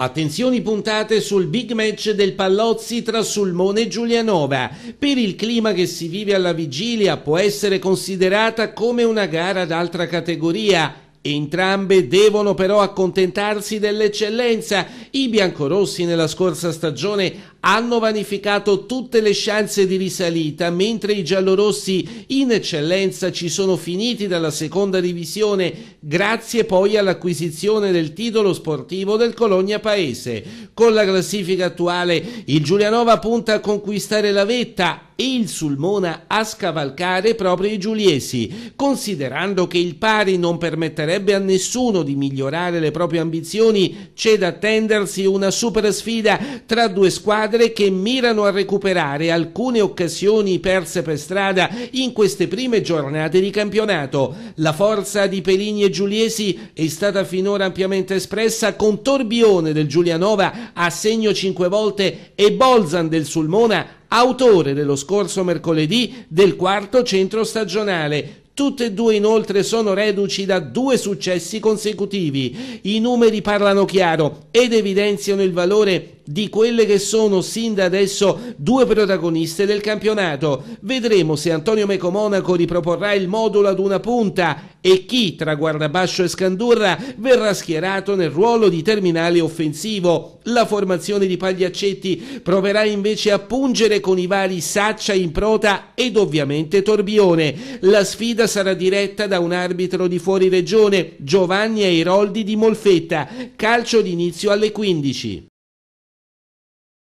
Attenzioni puntate sul big match del Pallozzi tra Sulmone e Giulianova. Per il clima che si vive alla vigilia può essere considerata come una gara d'altra categoria Entrambe devono però accontentarsi dell'eccellenza. I biancorossi nella scorsa stagione hanno vanificato tutte le chance di risalita, mentre i giallorossi in eccellenza ci sono finiti dalla seconda divisione, grazie poi all'acquisizione del titolo sportivo del Colonia Paese. Con la classifica attuale il Giulianova punta a conquistare la vetta e il Sulmona a scavalcare proprio i giuliesi, considerando che il pari non permetterà permetterebbe a nessuno di migliorare le proprie ambizioni, c'è da attendersi una super sfida tra due squadre che mirano a recuperare alcune occasioni perse per strada in queste prime giornate di campionato. La forza di Pelini e Giuliesi è stata finora ampiamente espressa con Torbione del Giulianova a segno 5 volte e Bolzan del Sulmona autore dello scorso mercoledì del quarto centro stagionale. Tutte e due inoltre sono reduci da due successi consecutivi. I numeri parlano chiaro ed evidenziano il valore di quelle che sono sin da adesso due protagoniste del campionato. Vedremo se Antonio Mecomonaco riproporrà il modulo ad una punta e chi tra Guardabascio e Scandurra verrà schierato nel ruolo di terminale offensivo. La formazione di Pagliaccetti proverà invece a pungere con i vari Saccia in prota ed ovviamente Torbione. La sfida sarà diretta da un arbitro di fuori regione, Giovanni Airoldi di Molfetta. Calcio d'inizio alle 15.